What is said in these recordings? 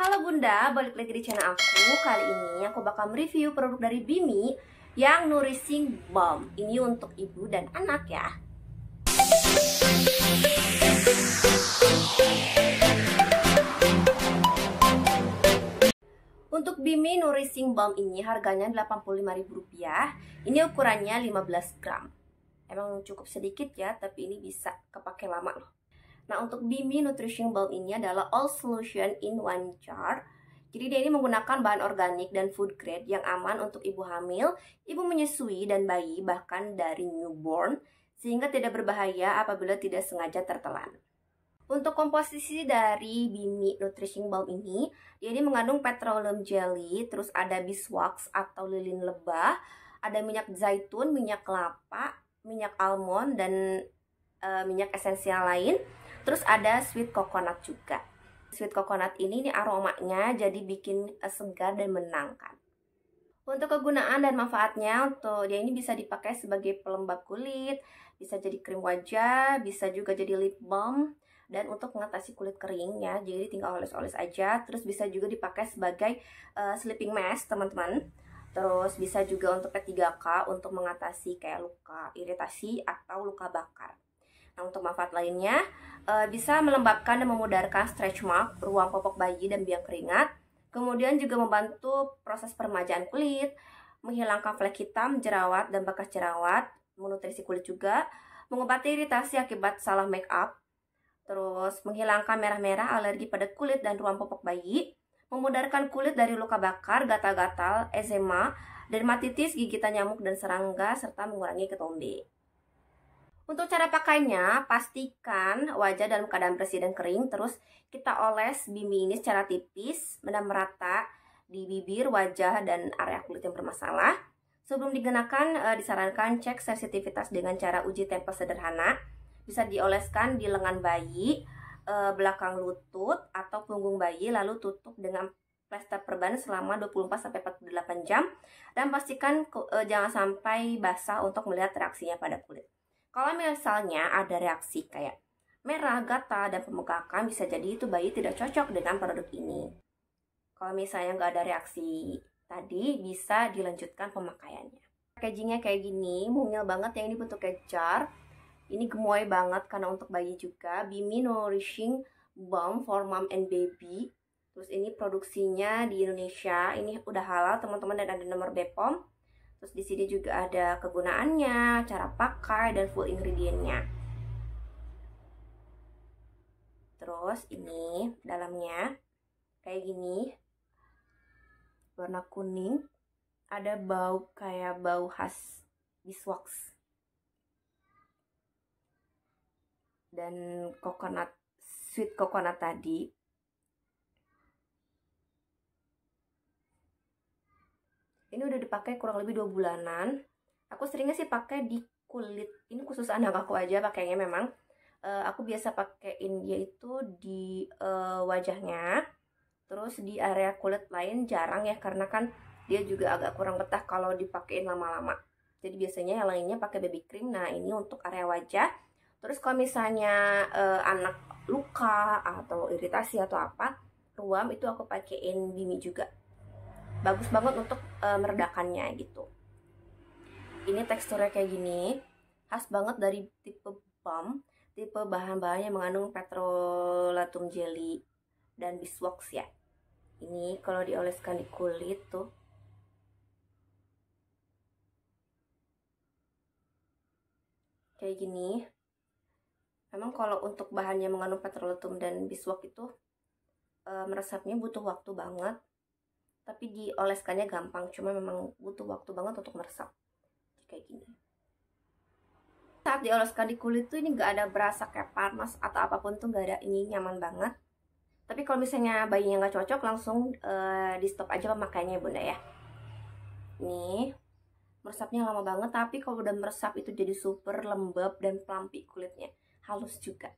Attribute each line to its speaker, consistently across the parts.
Speaker 1: Halo Bunda, balik lagi di channel aku Kali ini aku bakal mereview produk dari Bimi Yang Nourishing Balm Ini untuk ibu dan anak ya Untuk Bimi Nourishing Balm ini harganya Rp85.000 Ini ukurannya 15 gram Emang cukup sedikit ya, tapi ini bisa kepake lama loh Nah, untuk Bimi Nutrition Balm ini adalah all solution in one jar. Jadi dia ini menggunakan bahan organik dan food grade yang aman untuk ibu hamil, ibu menyusui dan bayi bahkan dari newborn sehingga tidak berbahaya apabila tidak sengaja tertelan. Untuk komposisi dari Bimi Nutrition Balm ini, dia ini mengandung petroleum jelly, terus ada beeswax atau lilin lebah, ada minyak zaitun, minyak kelapa, minyak almond, dan e, minyak esensial lain. Terus ada sweet coconut juga. Sweet coconut ini ini aromanya jadi bikin eh, segar dan menangkan. Untuk kegunaan dan manfaatnya, untuk dia ini bisa dipakai sebagai pelembab kulit, bisa jadi krim wajah, bisa juga jadi lip balm, dan untuk mengatasi kulit kering ya, jadi tinggal oles-oles aja. Terus bisa juga dipakai sebagai uh, sleeping mask, teman-teman. Terus bisa juga untuk P3K untuk mengatasi kayak luka iritasi atau luka bakar. Nah, untuk manfaat lainnya, eh, bisa melembabkan dan memudarkan stretch mark, ruang popok bayi dan biang keringat. Kemudian juga membantu proses permajaan kulit, menghilangkan flek hitam, jerawat, dan bekas jerawat, menutrisi kulit juga, mengobati iritasi akibat salah make up, terus menghilangkan merah-merah alergi pada kulit dan ruang popok bayi, memudarkan kulit dari luka bakar, gatal-gatal, eczema, dermatitis, gigitan nyamuk dan serangga, serta mengurangi ketombe. Untuk cara pakainya, pastikan wajah dalam keadaan bersih dan kering. Terus kita oles bimi ini secara tipis, benar merata di bibir, wajah, dan area kulit yang bermasalah. Sebelum digunakan, eh, disarankan cek sensitivitas dengan cara uji tempel sederhana. Bisa dioleskan di lengan bayi, eh, belakang lutut, atau punggung bayi, lalu tutup dengan plester perban selama 24-48 jam. Dan pastikan eh, jangan sampai basah untuk melihat reaksinya pada kulit. Kalau misalnya ada reaksi kayak merah, gatal, dan pemekakan bisa jadi itu bayi tidak cocok dengan produk ini. Kalau misalnya nggak ada reaksi tadi, bisa dilanjutkan pemakaiannya. Packagingnya kayak gini, mungil banget yang ini bentuk kejar. Ini gemoy banget karena untuk bayi juga. Bimi Nourishing Balm for Mom and Baby. Terus ini produksinya di Indonesia, ini udah halal teman-teman dan ada nomor BPOM. Terus di sini juga ada kegunaannya, cara pakai dan full ingredientnya. Terus ini dalamnya kayak gini. Warna kuning. Ada bau kayak bau khas biswax. Dan coconut sweet coconut tadi ini udah dipakai kurang lebih dua bulanan aku seringnya sih pakai di kulit ini khusus anak aku aja pakainya memang uh, aku biasa pakaiin dia itu di uh, wajahnya terus di area kulit lain jarang ya karena kan dia juga agak kurang betah kalau dipakein lama-lama jadi biasanya yang lainnya pakai baby cream nah ini untuk area wajah terus kalau misalnya uh, anak luka atau iritasi atau apa ruam itu aku pakein bimi juga bagus banget untuk e, meredakannya gitu ini teksturnya kayak gini khas banget dari tipe pom tipe bahan bahannya mengandung petrolatum jelly dan biswax ya ini kalau dioleskan di kulit tuh kayak gini memang kalau untuk bahannya mengandung petrolatum dan beeswax itu e, meresapnya butuh waktu banget tapi dioleskannya gampang cuma memang butuh waktu banget untuk meresap kayak gini saat dioleskan di kulit tuh ini gak ada berasa kayak panas atau apapun tuh gak ada ini nyaman banget tapi kalau misalnya bayinya gak cocok langsung uh, di stop aja pemakaiannya bunda ya nih meresapnya lama banget tapi kalau udah meresap itu jadi super lembab dan pelampi kulitnya halus juga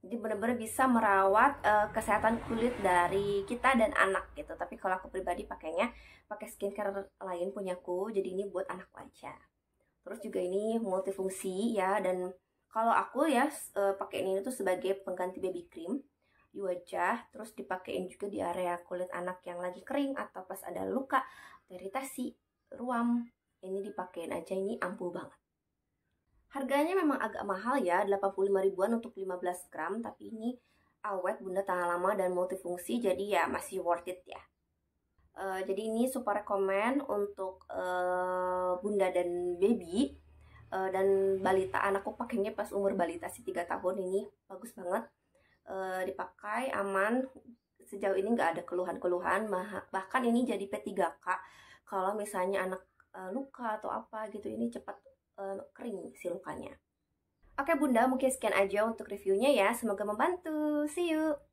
Speaker 1: jadi benar-benar bisa merawat uh, kesehatan kulit dari kita dan anak gitu tapi kalau aku pribadi pakainya pakai skincare lain punyaku jadi ini buat anak aja terus juga ini multifungsi ya dan kalau aku ya uh, eh, pakai ini tuh sebagai pengganti baby cream di wajah terus dipakein juga di area kulit anak yang lagi kering atau pas ada luka iritasi ruam ini dipakein aja ini ampuh banget Harganya memang agak mahal ya, 85 ribuan untuk 15 gram, tapi ini awet, bunda tahan lama dan multifungsi, jadi ya masih worth it ya. Uh, jadi ini super rekomen untuk uh, bunda dan baby uh, dan balita. Anakku pakainya pas umur balita sih 3 tahun ini bagus banget. Uh, dipakai aman, sejauh ini nggak ada keluhan-keluhan. Bahkan ini jadi P3K kalau misalnya anak luka atau apa gitu ini cepat uh, kering si lukanya. Oke Bunda, mungkin sekian aja untuk reviewnya ya. Semoga membantu. See you!